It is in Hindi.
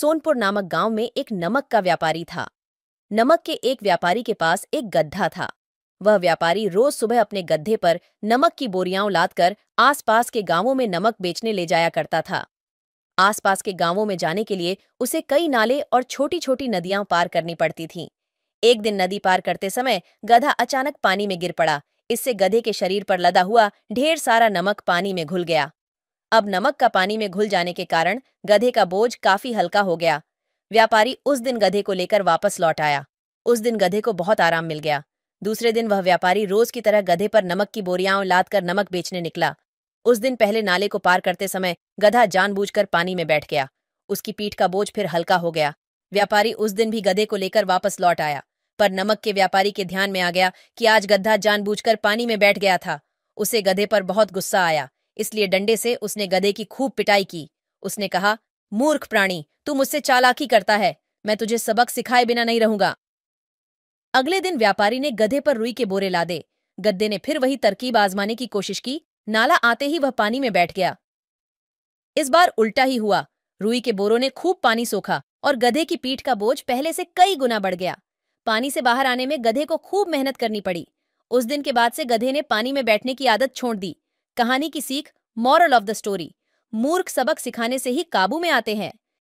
सोनपुर नामक गांव में एक नमक का व्यापारी था नमक के एक व्यापारी के पास एक गड्ढा था वह व्यापारी रोज सुबह अपने गड्ढे पर नमक की बोरियां लादकर आसपास के गांवों में नमक बेचने ले जाया करता था आसपास के गांवों में जाने के लिए उसे कई नाले और छोटी छोटी नदियां पार करनी पड़ती थीं एक दिन नदी पार करते समय गधा अचानक पानी में गिर पड़ा इससे गधे के शरीर पर लदा हुआ ढेर सारा नमक पानी में घुल गया अब नमक का पानी में घुल जाने के कारण गधे का बोझ काफी हल्का हो गया व्यापारी उस दिन गधे को लेकर वापस लौट आया उस दिन गधे को बहुत आराम मिल गया दूसरे दिन वह व्यापारी रोज की तरह गधे पर नमक की बोरियां लाद कर नमक बेचने निकला उस दिन पहले नाले को पार करते समय गधा जानबूझकर पानी में बैठ गया उसकी पीठ का बोझ फिर हल्का हो गया व्यापारी उस दिन भी गधे को लेकर वापस लौट आया पर नमक के व्यापारी के ध्यान में आ गया कि आज गधा जानबूझकर पानी में बैठ गया था उसे गधे पर बहुत गुस्सा आया इसलिए डंडे से उसने गधे की खूब पिटाई की उसने कहा मूर्ख प्राणी तू मुझसे चालाकी करता है मैं तुझे सबक सिखाए बिना नहीं रहूंगा अगले दिन व्यापारी ने गधे पर रुई के बोरे लादे गद्दे ने फिर वही तरकीब आजमाने की कोशिश की नाला आते ही वह पानी में बैठ गया इस बार उल्टा ही हुआ रुई के बोरों ने खूब पानी सोखा और गधे की पीठ का बोझ पहले से कई गुना बढ़ गया पानी से बाहर आने में गधे को खूब मेहनत करनी पड़ी उस दिन के बाद से गधे ने पानी में बैठने की आदत छोड़ दी कहानी की सीख मॉरल ऑफ द स्टोरी मूर्ख सबक सिखाने से ही काबू में आते हैं